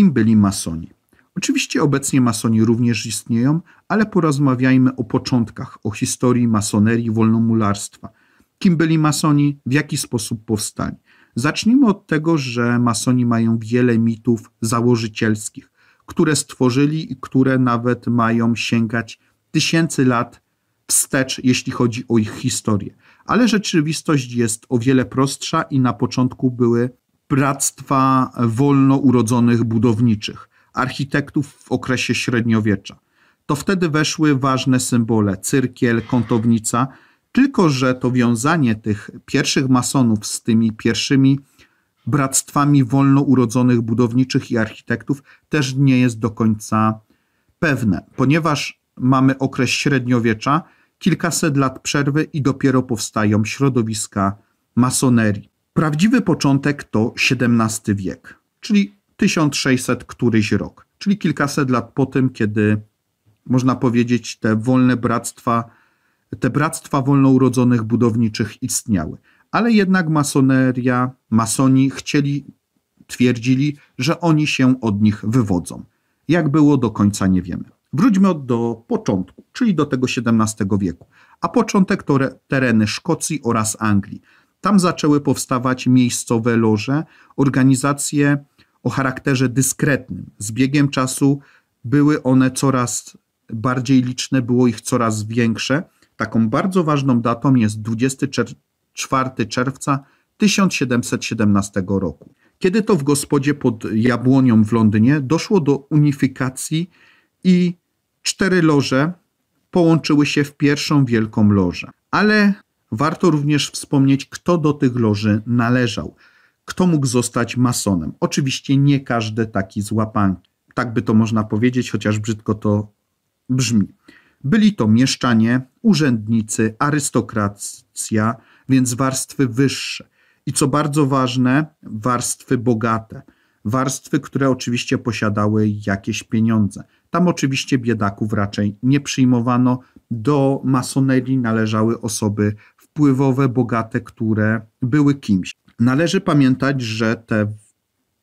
kim byli masoni. Oczywiście obecnie masoni również istnieją, ale porozmawiajmy o początkach, o historii masonerii wolnomularstwa. Kim byli masoni, w jaki sposób powstali. Zacznijmy od tego, że masoni mają wiele mitów założycielskich, które stworzyli i które nawet mają sięgać tysięcy lat wstecz, jeśli chodzi o ich historię. Ale rzeczywistość jest o wiele prostsza i na początku były bractwa wolno urodzonych budowniczych, architektów w okresie średniowiecza. To wtedy weszły ważne symbole cyrkiel, kątownica, tylko że to wiązanie tych pierwszych masonów z tymi pierwszymi bractwami wolno urodzonych budowniczych i architektów też nie jest do końca pewne, ponieważ mamy okres średniowiecza, kilkaset lat przerwy i dopiero powstają środowiska masonerii. Prawdziwy początek to XVII wiek, czyli 1600 któryś rok, czyli kilkaset lat po tym, kiedy można powiedzieć te wolne bractwa, te bractwa wolnourodzonych budowniczych istniały. Ale jednak masoneria, masoni chcieli, twierdzili, że oni się od nich wywodzą. Jak było do końca nie wiemy. Wróćmy do początku, czyli do tego XVII wieku. A początek to tereny Szkocji oraz Anglii. Tam zaczęły powstawać miejscowe loże, organizacje o charakterze dyskretnym. Z biegiem czasu były one coraz bardziej liczne, było ich coraz większe. Taką bardzo ważną datą jest 24 czerwca 1717 roku. Kiedy to w gospodzie pod Jabłonią w Londynie doszło do unifikacji i cztery loże połączyły się w pierwszą wielką lożę. Ale Warto również wspomnieć, kto do tych loży należał, kto mógł zostać masonem. Oczywiście nie każdy taki złapanki. Tak by to można powiedzieć, chociaż brzydko to brzmi. Byli to mieszczanie, urzędnicy, arystokracja, więc warstwy wyższe. I co bardzo ważne, warstwy bogate. Warstwy, które oczywiście posiadały jakieś pieniądze. Tam oczywiście biedaków raczej nie przyjmowano. Do masonerii należały osoby wpływowe, bogate, które były kimś. Należy pamiętać, że te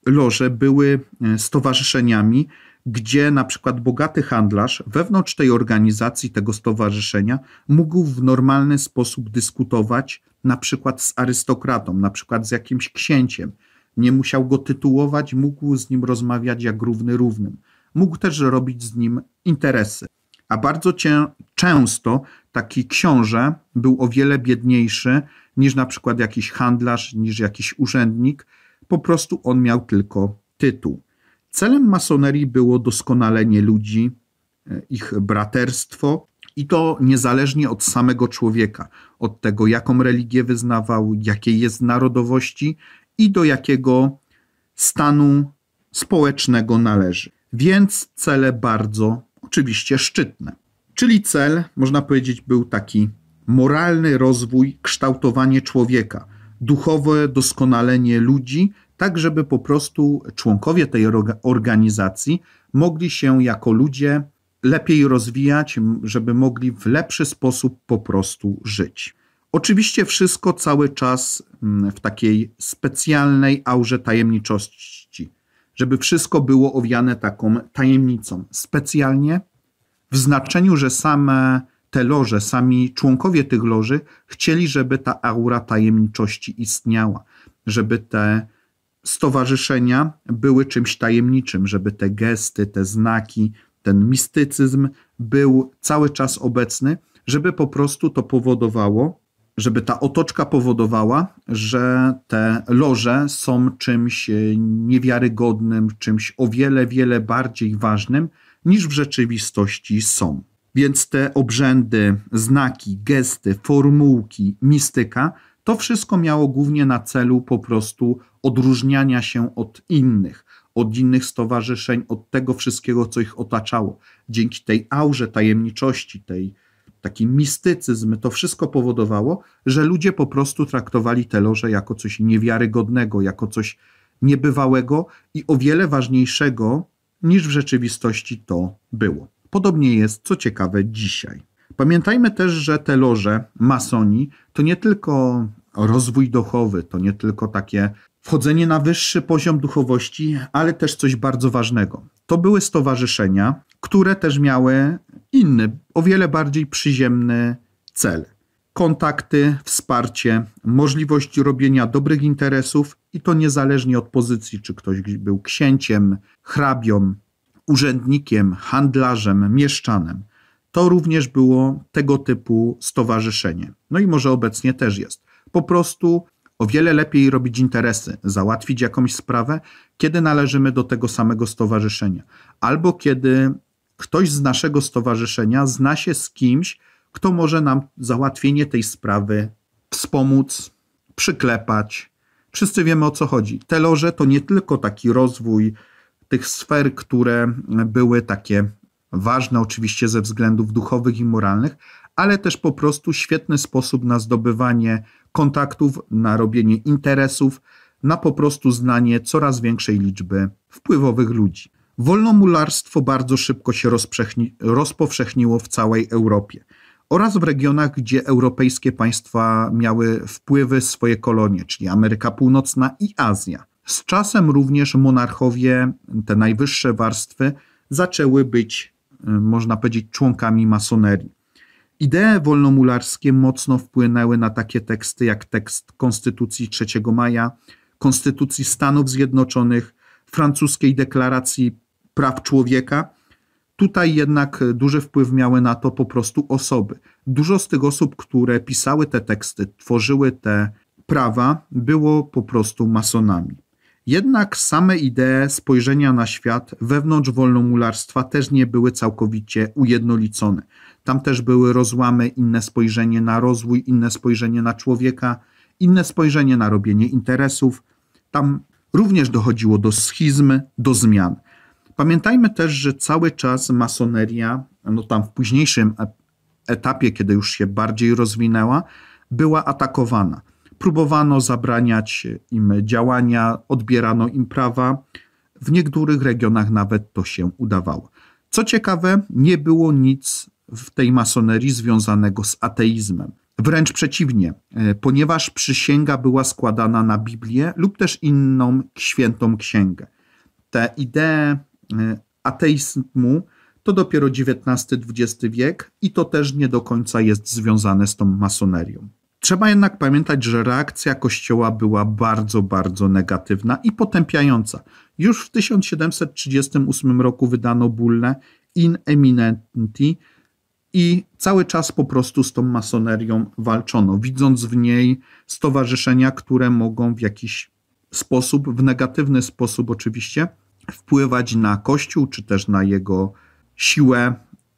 loże były e, stowarzyszeniami, gdzie na przykład bogaty handlarz wewnątrz tej organizacji, tego stowarzyszenia mógł w normalny sposób dyskutować na przykład z arystokratą, na przykład z jakimś księciem. Nie musiał go tytułować, mógł z nim rozmawiać jak równy równym. Mógł też robić z nim interesy. A bardzo cię, często taki książę był o wiele biedniejszy niż na przykład jakiś handlarz, niż jakiś urzędnik. Po prostu on miał tylko tytuł. Celem masonerii było doskonalenie ludzi, e, ich braterstwo i to niezależnie od samego człowieka, od tego, jaką religię wyznawał, jakiej jest narodowości i do jakiego stanu społecznego należy. Więc cele bardzo oczywiście szczytne. Czyli cel, można powiedzieć, był taki moralny rozwój, kształtowanie człowieka, duchowe doskonalenie ludzi, tak żeby po prostu członkowie tej organizacji mogli się jako ludzie lepiej rozwijać, żeby mogli w lepszy sposób po prostu żyć. Oczywiście wszystko cały czas w takiej specjalnej aurze tajemniczości, żeby wszystko było owiane taką tajemnicą, specjalnie w znaczeniu, że same te loże, sami członkowie tych loży chcieli, żeby ta aura tajemniczości istniała, żeby te stowarzyszenia były czymś tajemniczym, żeby te gesty, te znaki, ten mistycyzm był cały czas obecny, żeby po prostu to powodowało, żeby ta otoczka powodowała, że te loże są czymś e, niewiarygodnym, czymś o wiele, wiele bardziej ważnym niż w rzeczywistości są. Więc te obrzędy, znaki, gesty, formułki, mistyka to wszystko miało głównie na celu po prostu odróżniania się od innych, od innych stowarzyszeń, od tego wszystkiego, co ich otaczało. Dzięki tej aurze tajemniczości, tej taki mistycyzm, to wszystko powodowało, że ludzie po prostu traktowali te loże jako coś niewiarygodnego, jako coś niebywałego i o wiele ważniejszego niż w rzeczywistości to było. Podobnie jest, co ciekawe, dzisiaj. Pamiętajmy też, że te loże masoni to nie tylko rozwój duchowy, to nie tylko takie wchodzenie na wyższy poziom duchowości, ale też coś bardzo ważnego. To były stowarzyszenia, które też miały inny, o wiele bardziej przyziemny cel kontakty, wsparcie, możliwość robienia dobrych interesów i to niezależnie od pozycji, czy ktoś był księciem, hrabią, urzędnikiem, handlarzem, mieszczanem. To również było tego typu stowarzyszenie. No i może obecnie też jest. Po prostu o wiele lepiej robić interesy, załatwić jakąś sprawę, kiedy należymy do tego samego stowarzyszenia, albo kiedy ktoś z naszego stowarzyszenia zna się z kimś, kto może nam załatwienie tej sprawy wspomóc, przyklepać. Wszyscy wiemy o co chodzi. Te loże to nie tylko taki rozwój tych sfer, które były takie ważne oczywiście ze względów duchowych i moralnych, ale też po prostu świetny sposób na zdobywanie kontaktów, na robienie interesów, na po prostu znanie coraz większej liczby wpływowych ludzi. Wolnomularstwo bardzo szybko się rozpowszechniło w całej Europie oraz w regionach, gdzie europejskie państwa miały wpływy swoje kolonie, czyli Ameryka Północna i Azja. Z czasem również monarchowie, te najwyższe warstwy, zaczęły być, y, można powiedzieć, członkami masonerii. Idee wolnomularskie mocno wpłynęły na takie teksty jak tekst Konstytucji 3 maja, Konstytucji Stanów Zjednoczonych, francuskiej deklaracji praw człowieka, Tutaj jednak duży wpływ miały na to po prostu osoby. Dużo z tych osób, które pisały te teksty, tworzyły te prawa, było po prostu masonami. Jednak same idee spojrzenia na świat wewnątrz wolnomularstwa też nie były całkowicie ujednolicone. Tam też były rozłamy, inne spojrzenie na rozwój, inne spojrzenie na człowieka, inne spojrzenie na robienie interesów. Tam również dochodziło do schizmy, do zmian. Pamiętajmy też, że cały czas masoneria, no tam w późniejszym e, etapie, kiedy już się bardziej rozwinęła, była atakowana. Próbowano zabraniać im działania, odbierano im prawa. W niektórych regionach nawet to się udawało. Co ciekawe, nie było nic w tej masonerii związanego z ateizmem. Wręcz przeciwnie, e, ponieważ przysięga była składana na Biblię lub też inną świętą księgę. Te idee Y, ateizmu to dopiero XIX-XX wiek i to też nie do końca jest związane z tą masonerią. Trzeba jednak pamiętać, że reakcja Kościoła była bardzo, bardzo negatywna i potępiająca. Już w 1738 roku wydano bullę In Eminenti i cały czas po prostu z tą masonerią walczono, widząc w niej stowarzyszenia, które mogą w jakiś sposób, w negatywny sposób oczywiście, wpływać na Kościół czy też na jego siłę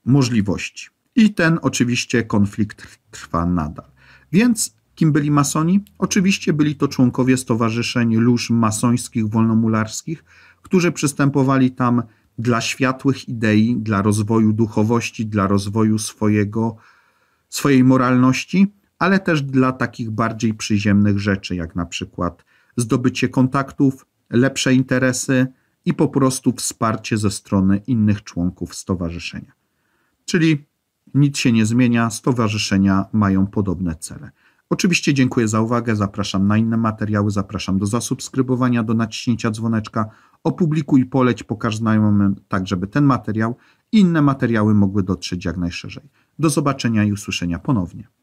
możliwości. I ten oczywiście konflikt trwa nadal. Więc kim byli masoni? Oczywiście byli to członkowie stowarzyszeń lóż masońskich, wolnomularskich, którzy przystępowali tam dla światłych idei, dla rozwoju duchowości, dla rozwoju swojego, swojej moralności, ale też dla takich bardziej przyziemnych rzeczy, jak na przykład zdobycie kontaktów, lepsze interesy, i po prostu wsparcie ze strony innych członków stowarzyszenia. Czyli nic się nie zmienia, stowarzyszenia mają podobne cele. Oczywiście dziękuję za uwagę, zapraszam na inne materiały, zapraszam do zasubskrybowania, do naciśnięcia dzwoneczka, opublikuj, poleć, pokaż znajomym, tak żeby ten materiał i inne materiały mogły dotrzeć jak najszerzej. Do zobaczenia i usłyszenia ponownie.